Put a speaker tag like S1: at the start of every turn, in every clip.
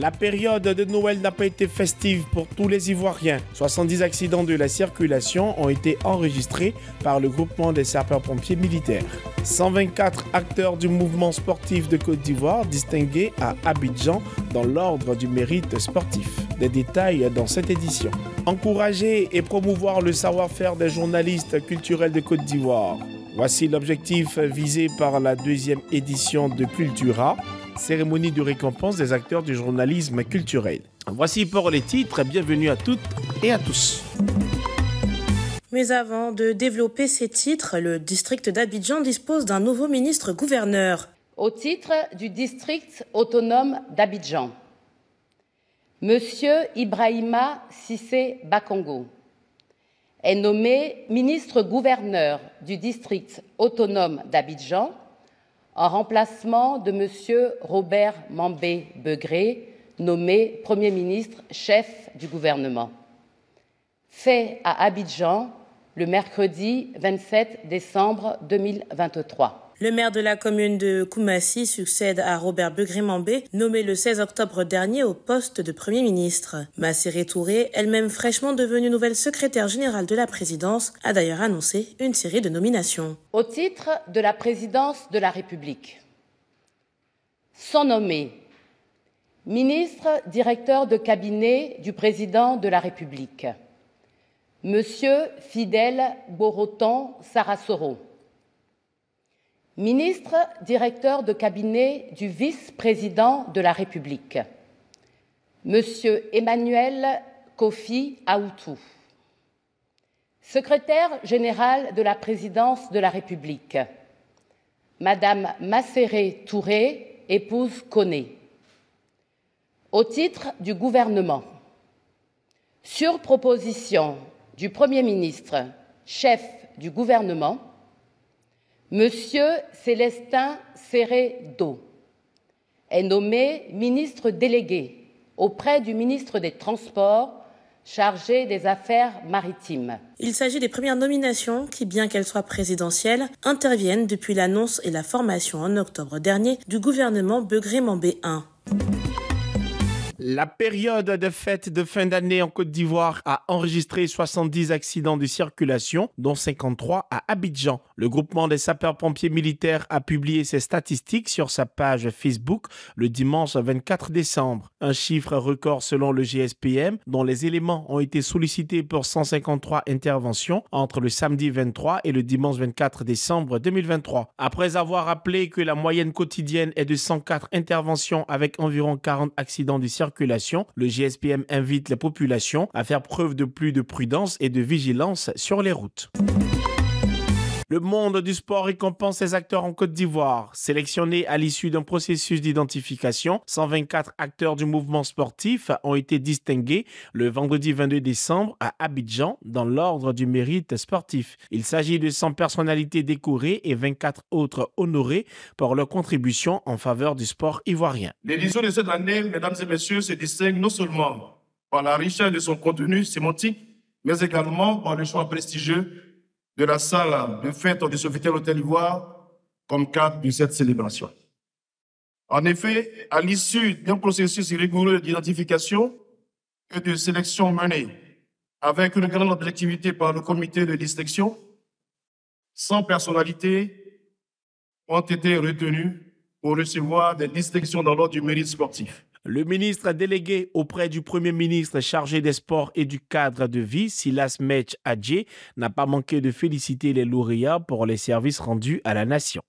S1: La période de Noël n'a pas été festive pour tous les Ivoiriens. 70 accidents de la circulation ont été enregistrés par le groupement des sapeurs-pompiers militaires. 124 acteurs du mouvement sportif de Côte d'Ivoire distingués à Abidjan dans l'ordre du mérite sportif. Des détails dans cette édition. Encourager et promouvoir le savoir-faire des journalistes culturels de Côte d'Ivoire. Voici l'objectif visé par la deuxième édition de Cultura, cérémonie de récompense des acteurs du journalisme culturel. Voici pour les titres, bienvenue à toutes et à tous.
S2: Mais avant de développer ces titres, le district d'Abidjan dispose d'un nouveau ministre-gouverneur. Au titre du district autonome d'Abidjan, Monsieur Ibrahima Sissé Bakongo est nommé ministre-gouverneur du district autonome d'Abidjan en remplacement de M. Robert Mambé Begré, nommé Premier ministre chef du gouvernement. Fait à Abidjan le mercredi 27 décembre 2023. Le maire de la commune de Koumassi succède à Robert Begrimambé, nommé le 16 octobre dernier au poste de Premier ministre. Massé Touré, elle-même fraîchement devenue nouvelle secrétaire générale de la présidence, a d'ailleurs annoncé une série de nominations. Au titre de la présidence de la République, sont nommés ministre directeur de cabinet du président de la République, Monsieur Fidel Boroton Sarasoro, ministre directeur de cabinet du vice-président de la République, Monsieur Emmanuel Kofi Aoutou, secrétaire général de la présidence de la République, Madame Masséré Touré, épouse Koné, au titre du gouvernement, sur proposition du Premier ministre, chef du gouvernement, Monsieur Célestin serré est nommé ministre délégué auprès du ministre des Transports chargé des affaires maritimes. Il s'agit des premières nominations qui, bien qu'elles soient présidentielles, interviennent depuis l'annonce et la formation en octobre dernier du gouvernement Begré-Mambé 1. La période de fête de fin
S1: d'année en Côte d'Ivoire a enregistré 70 accidents de circulation, dont 53 à Abidjan. Le groupement des sapeurs-pompiers militaires a publié ses statistiques sur sa page Facebook le dimanche 24 décembre. Un chiffre record selon le GSPM, dont les éléments ont été sollicités pour 153 interventions entre le samedi 23 et le dimanche 24 décembre 2023. Après avoir rappelé que la moyenne quotidienne est de 104 interventions avec environ 40 accidents de circulation, le GSPM invite la population à faire preuve de plus de prudence et de vigilance sur les routes. Le monde du sport récompense ses acteurs en Côte d'Ivoire. Sélectionnés à l'issue d'un processus d'identification, 124 acteurs du mouvement sportif ont été distingués le vendredi 22 décembre à Abidjan dans l'ordre du mérite sportif. Il s'agit de 100 personnalités décorées et 24 autres honorées pour leur contribution en faveur du sport ivoirien. L'édition de cette année, mesdames et messieurs, se distingue non seulement par la richesse de son contenu sémantique, mais également par le choix prestigieux de la salle de fête de Sofitel Hôtel Ivoire comme cadre de cette célébration. En effet, à l'issue d'un processus rigoureux d'identification et de sélection menée avec une grande objectivité par le comité de distinction, 100 personnalités ont été retenues pour recevoir des distinctions dans l'ordre du mérite sportif. Le ministre délégué auprès du Premier ministre chargé des sports et du cadre de vie, Silas Mech Adje, n'a pas manqué de féliciter les lauréats pour les services rendus à la nation.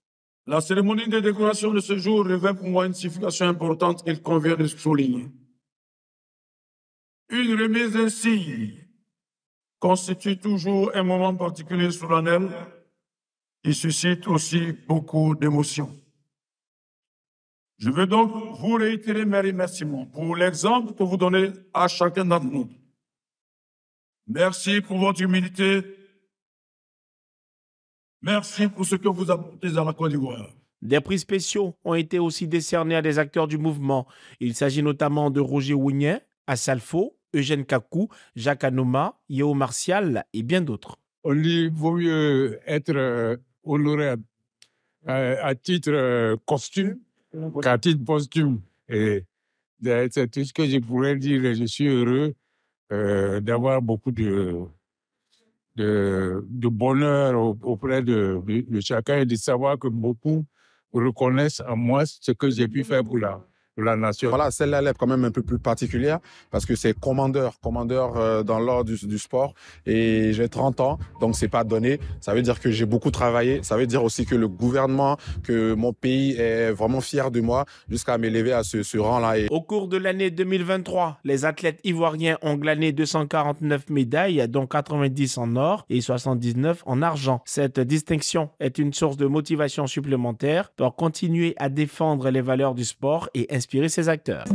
S1: La cérémonie de décoration de ce jour revêt pour moi une signification importante qu'il convient de souligner. Une remise ainsi constitue toujours un moment particulier solennel et suscite aussi beaucoup d'émotions. Je veux donc vous réitérer mes remerciements pour l'exemple que vous donnez à chacun d'entre nous. Merci pour votre humilité. Merci pour ce que vous apportez à la Côte d'Ivoire. Des prix spéciaux ont été aussi décernés à des acteurs du mouvement. Il s'agit notamment de Roger Wignet, Assalfo, Eugène Kakou, Jacques Anoma, Yeo Martial et bien d'autres. On vaut mieux être euh, honoré à titre euh, costume de posthume. Et ben, c'est tout ce que je pourrais dire. Je suis heureux euh, d'avoir beaucoup de, de, bonheur auprès de, chacun et de savoir que beaucoup reconnaissent en moi ce que j'ai pu faire pour là la nation. Voilà, celle-là, elle est quand même un peu plus particulière parce que c'est commandeur, commandeur euh, dans l'ordre du, sport et j'ai 30 ans, donc c'est pas donné. Ça veut dire que j'ai beaucoup travaillé. Ça veut dire aussi que le gouvernement, que mon pays est vraiment fier de moi jusqu'à m'élever à ce, rang-là. Au cours de l'année 2023, les athlètes ivoiriens ont glané 249 médailles, dont 90 en or et 79 en argent. Cette distinction est une source de motivation supplémentaire pour continuer à défendre les valeurs du sport et inspirer ses acteurs.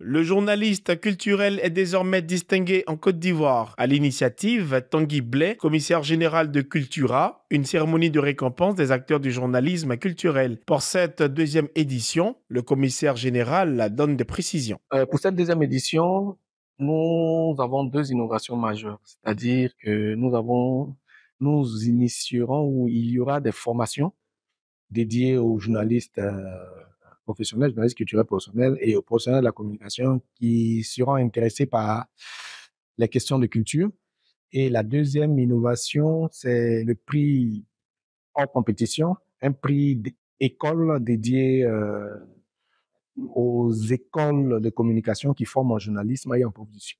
S1: Le journaliste culturel est désormais distingué en Côte d'Ivoire. À l'initiative, Tanguy Blais, commissaire général de Cultura, une cérémonie de récompense des acteurs du journalisme culturel. Pour cette deuxième édition, le commissaire général donne des précisions. Euh, pour cette deuxième édition, nous avons deux innovations majeures, c'est-à-dire que nous avons, nous initierons où il y aura des formations dédiées aux journalistes. Euh, professionnels, journalistes culturels professionnels et aux professionnels de la communication qui seront intéressés par les questions de culture. Et la deuxième innovation, c'est le prix en compétition, un prix d'école dédié euh, aux écoles de communication qui forment en journalisme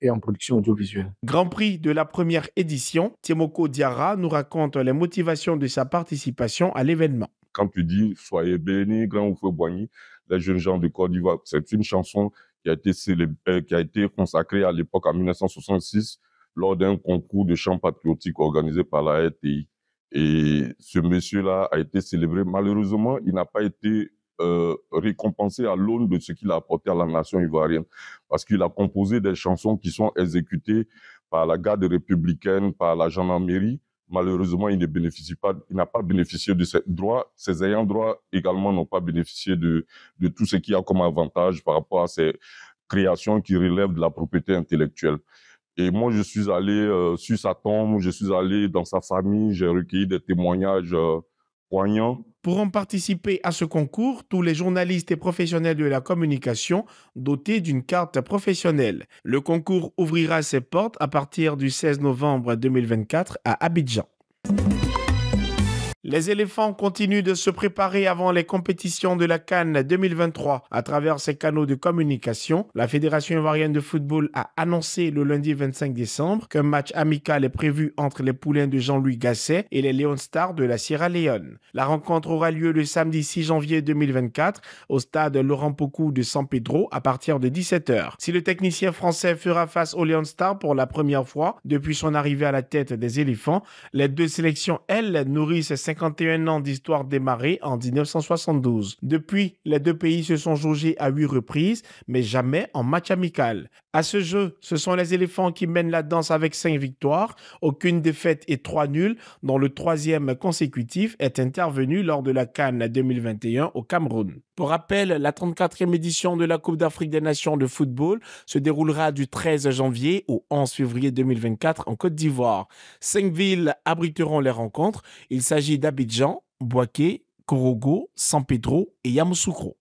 S1: et en, production audiovisuelle. Grand prix de la première édition, Timoko Diara nous raconte les motivations de sa participation à l'événement. Quand tu dis soyez béni, grand feu boigny, les jeunes gens de Côte d'Ivoire. C'est une chanson qui a été, euh, qui a été consacrée à l'époque en 1966 lors d'un concours de chant patriotique organisé par la RTI. Et ce monsieur-là a été célébré. Malheureusement, il n'a pas été euh, récompensé à l'aune de ce qu'il a apporté à la nation ivoirienne, parce qu'il a composé des chansons qui sont exécutées par la garde républicaine, par la gendarmerie, Malheureusement, il ne bénéficie pas, il n'a pas bénéficié de ses droits. Ses ayants droit également n'ont pas bénéficié de, tout ce qu'il y a comme avantage par rapport à ces créations qui relèvent de la propriété intellectuelle. Et moi, je suis allé euh, sur sa tombe, je suis allé dans sa famille, j'ai recueilli des témoignages euh, poignants pourront participer à ce concours tous les journalistes et professionnels de la communication dotés d'une carte professionnelle. Le concours ouvrira ses portes à partir du 16 novembre 2024 à Abidjan. Les éléphants continuent de se préparer avant les compétitions de la Cannes 2023 à travers ces canaux de communication. La Fédération ivoirienne de football a annoncé le lundi 25 décembre qu'un match amical est prévu entre les poulains de Jean-Louis Gasset et les Léon Stars de la Sierra Leone. La rencontre aura lieu le samedi 6 janvier 2024 au stade Laurent Pocou de San Pedro à partir de 17h. Si le technicien français fera face aux Léon Stars pour la première fois depuis son arrivée à la tête des éléphants, les deux sélections, elles, nourrissent 51 ans d'histoire démarrée en 1972. Depuis, les deux pays se sont jaugés à huit reprises, mais jamais en match amical. À ce jeu, ce sont les éléphants qui mènent la danse avec cinq victoires, aucune défaite et trois nuls, dont le troisième consécutif est intervenu lors de la Cannes 2021 au Cameroun. Pour rappel, la 34e édition de la Coupe d'Afrique des Nations de football se déroulera du 13 janvier au 11 février 2024 en Côte d'Ivoire. Cinq villes abriteront les rencontres. Il s'agit d'Abidjan, Boaké, Korogo, San Pedro et Yamoussoukro.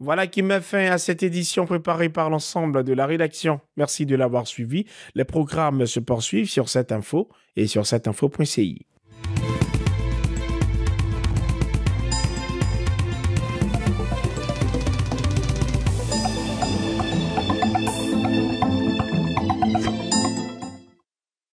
S1: Voilà qui met fin à cette édition préparée par l'ensemble de la rédaction. Merci de l'avoir suivi. Les programmes se poursuivent sur cette info et sur cette